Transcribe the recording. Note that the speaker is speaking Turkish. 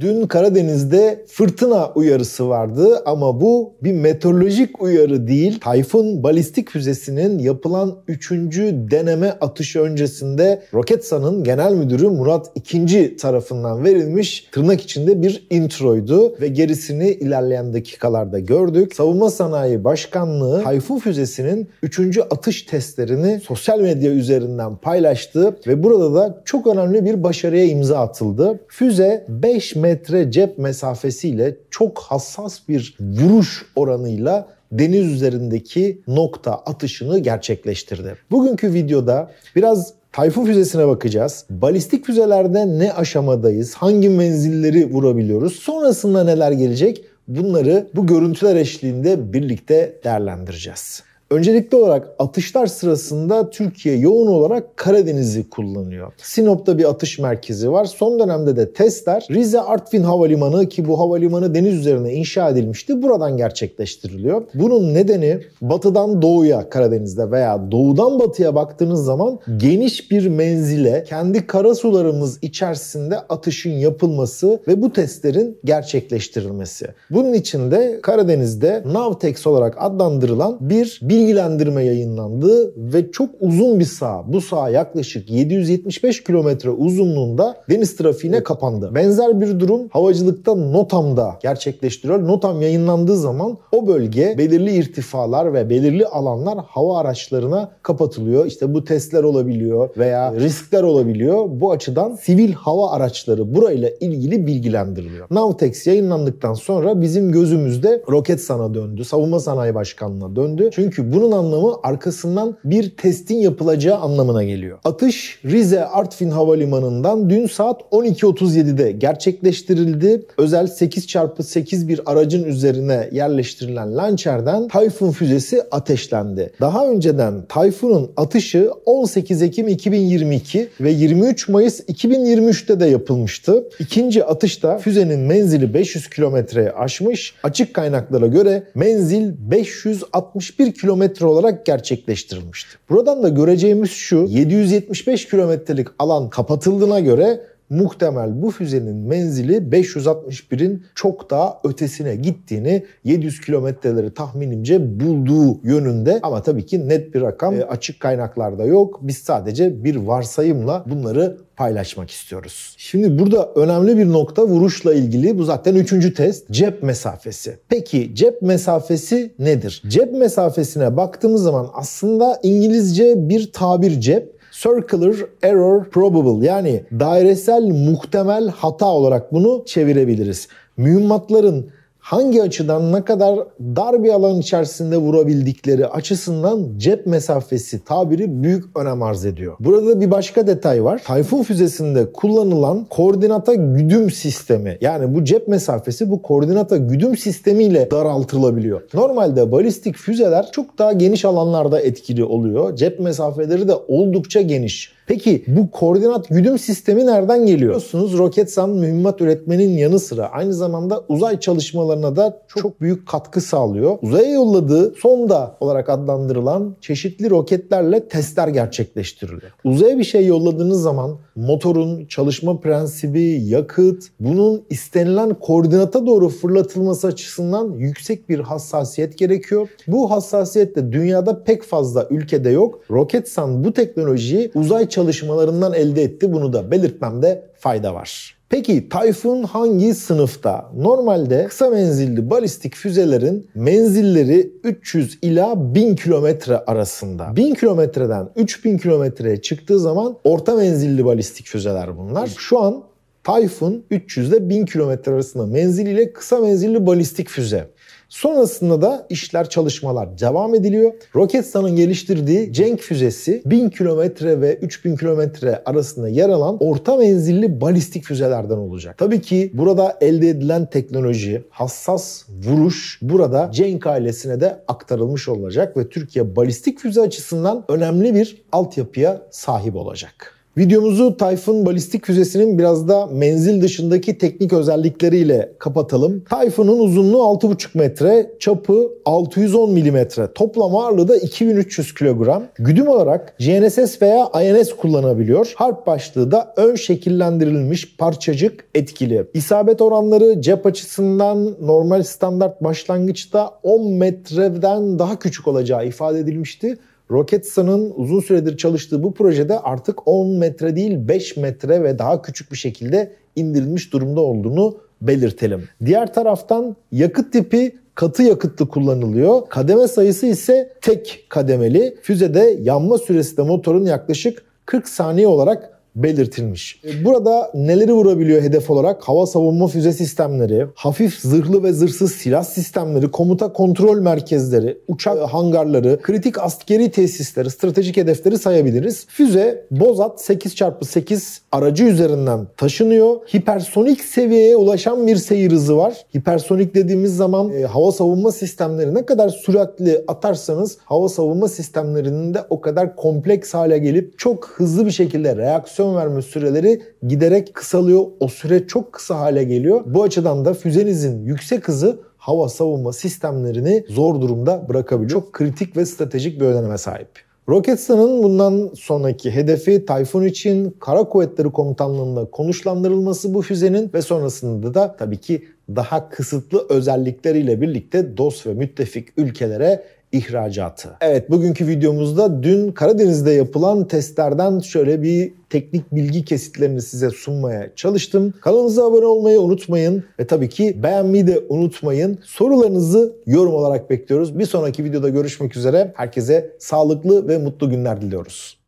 Dün Karadeniz'de fırtına uyarısı vardı ama bu bir meteorolojik uyarı değil. Tayfun balistik füzesinin yapılan 3. deneme atışı öncesinde Roketsan'ın genel müdürü Murat II tarafından verilmiş tırnak içinde bir introydu ve gerisini ilerleyen dakikalarda gördük. Savunma Sanayi Başkanlığı Tayfun füzesinin 3. atış testlerini sosyal medya üzerinden paylaştı ve burada da çok önemli bir başarıya imza atıldı. Füze 5 metre metre cep mesafesiyle çok hassas bir vuruş oranıyla deniz üzerindeki nokta atışını gerçekleştirdi. Bugünkü videoda biraz Tayfun füzesine bakacağız. Balistik füzelerde ne aşamadayız? Hangi menzilleri vurabiliyoruz? Sonrasında neler gelecek? Bunları bu görüntüler eşliğinde birlikte değerlendireceğiz. Öncelikli olarak atışlar sırasında Türkiye yoğun olarak Karadeniz'i kullanıyor. Sinop'ta bir atış merkezi var. Son dönemde de testler Rize Artvin Havalimanı ki bu havalimanı deniz üzerine inşa edilmişti. Buradan gerçekleştiriliyor. Bunun nedeni batıdan doğuya Karadeniz'de veya doğudan batıya baktığınız zaman geniş bir menzile kendi karasularımız içerisinde atışın yapılması ve bu testlerin gerçekleştirilmesi. Bunun için de Karadeniz'de Navtex olarak adlandırılan bir bilim bilgilendirme yayınlandı ve çok uzun bir saha. Bu saha yaklaşık 775 kilometre uzunluğunda deniz trafiğine kapandı. Benzer bir durum havacılıkta Notam'da gerçekleştiriyor. Notam yayınlandığı zaman o bölge belirli irtifalar ve belirli alanlar hava araçlarına kapatılıyor. İşte bu testler olabiliyor veya riskler olabiliyor. Bu açıdan sivil hava araçları burayla ilgili bilgilendiriliyor. Navtex yayınlandıktan sonra bizim gözümüzde roket sana döndü, savunma sanayi başkanlığına döndü. Çünkü bunun anlamı arkasından bir testin yapılacağı anlamına geliyor. Atış Rize Artvin Havalimanı'ndan dün saat 12.37'de gerçekleştirildi. Özel 8x8 bir aracın üzerine yerleştirilen Lancer'den Tayfun füzesi ateşlendi. Daha önceden Tayfun'un atışı 18 Ekim 2022 ve 23 Mayıs 2023'te de yapılmıştı. İkinci atışta füzenin menzili 500 kilometreye aşmış. Açık kaynaklara göre menzil 561 kilometre kilometre olarak gerçekleştirilmişti. Buradan da göreceğimiz şu 775 kilometrelik alan kapatıldığına göre muhtemel bu füzenin menzili 561'in çok daha ötesine gittiğini 700 kilometreleri tahminimce bulduğu yönünde ama tabii ki net bir rakam e, açık kaynaklarda yok. Biz sadece bir varsayımla bunları paylaşmak istiyoruz. Şimdi burada önemli bir nokta vuruşla ilgili bu zaten üçüncü test cep mesafesi. Peki cep mesafesi nedir? Cep mesafesine baktığımız zaman aslında İngilizce bir tabir cep circular error probable yani dairesel muhtemel hata olarak bunu çevirebiliriz. Mühimmatların hangi açıdan ne kadar dar bir alan içerisinde vurabildikleri açısından cep mesafesi tabiri büyük önem arz ediyor. Burada bir başka detay var. Tayfun füzesinde kullanılan koordinata güdüm sistemi yani bu cep mesafesi bu koordinata güdüm sistemiyle daraltılabiliyor. Normalde balistik füzeler çok daha geniş alanlarda etkili oluyor. Cep mesafeleri de oldukça geniş. Peki bu koordinat güdüm sistemi nereden geliyor? Biliyorsunuz Roketsan mühimmat üretmenin yanı sıra aynı zamanda uzay çalışmalarına da çok büyük katkı sağlıyor. Uzaya yolladığı sonda olarak adlandırılan çeşitli roketlerle testler gerçekleştiriliyor. Uzaya bir şey yolladığınız zaman motorun çalışma prensibi, yakıt bunun istenilen koordinata doğru fırlatılması açısından yüksek bir hassasiyet gerekiyor. Bu hassasiyet de dünyada pek fazla ülkede yok. Roketsan bu teknolojiyi uzay çalışmalarına çalışmalarından elde etti. Bunu da belirtmemde fayda var. Peki Tayfun hangi sınıfta? Normalde kısa menzilli balistik füzelerin menzilleri 300 ila 1000 kilometre arasında. 1000 kilometreden 3000 kilometreye çıktığı zaman orta menzilli balistik füzeler bunlar. Şu an Tayfun 300 ile 1000 kilometre arasında menziliyle kısa menzilli balistik füze. Sonrasında da işler çalışmalar devam ediliyor. Roketsan'ın geliştirdiği Cenk füzesi 1000 kilometre ve 3000 kilometre arasında yer alan orta menzilli balistik füzelerden olacak. Tabii ki burada elde edilen teknoloji, hassas vuruş burada Cenk ailesine de aktarılmış olacak ve Türkiye balistik füze açısından önemli bir altyapıya sahip olacak. Videomuzu Tayfun balistik füzesinin biraz da menzil dışındaki teknik özellikleriyle kapatalım. Tayfun'un uzunluğu 6,5 metre, çapı 610 milimetre. Toplam ağırlığı da 2300 kilogram. Güdüm olarak GNSS veya INS kullanabiliyor. Harp başlığı da ön şekillendirilmiş parçacık etkili. İsabet oranları cep açısından normal standart başlangıçta 10 metreden daha küçük olacağı ifade edilmişti. Roketsan'ın uzun süredir çalıştığı bu projede artık 10 metre değil 5 metre ve daha küçük bir şekilde indirilmiş durumda olduğunu belirtelim. Diğer taraftan yakıt tipi katı yakıtlı kullanılıyor. Kademe sayısı ise tek kademeli. Füzede yanma süresi de motorun yaklaşık 40 saniye olarak belirtilmiş. E, burada neleri vurabiliyor hedef olarak? Hava savunma füze sistemleri, hafif zırhlı ve zırhsız silah sistemleri, komuta kontrol merkezleri, uçak e, hangarları, kritik askeri tesisleri, stratejik hedefleri sayabiliriz. Füze Bozat 8x8 aracı üzerinden taşınıyor. Hipersonik seviyeye ulaşan bir seyir hızı var. Hipersonik dediğimiz zaman e, hava savunma sistemleri ne kadar süratli atarsanız hava savunma sistemlerinin de o kadar kompleks hale gelip çok hızlı bir şekilde reaksiyon reaksiyon verme süreleri giderek kısalıyor. O süre çok kısa hale geliyor. Bu açıdan da füzenizin yüksek hızı hava savunma sistemlerini zor durumda bırakabiliyor. Çok kritik ve stratejik bir öneme sahip. Roketsan'ın bundan sonraki hedefi Tayfun için Kara Kuvvetleri Komutanlığı'nda konuşlandırılması bu füzenin ve sonrasında da tabii ki daha kısıtlı özellikleriyle birlikte dost ve müttefik ülkelere ihracatı. Evet bugünkü videomuzda dün Karadeniz'de yapılan testlerden şöyle bir teknik bilgi kesitlerini size sunmaya çalıştım. Kanalımıza abone olmayı unutmayın ve tabii ki beğenmeyi de unutmayın. Sorularınızı yorum olarak bekliyoruz. Bir sonraki videoda görüşmek üzere. Herkese sağlıklı ve mutlu günler diliyoruz.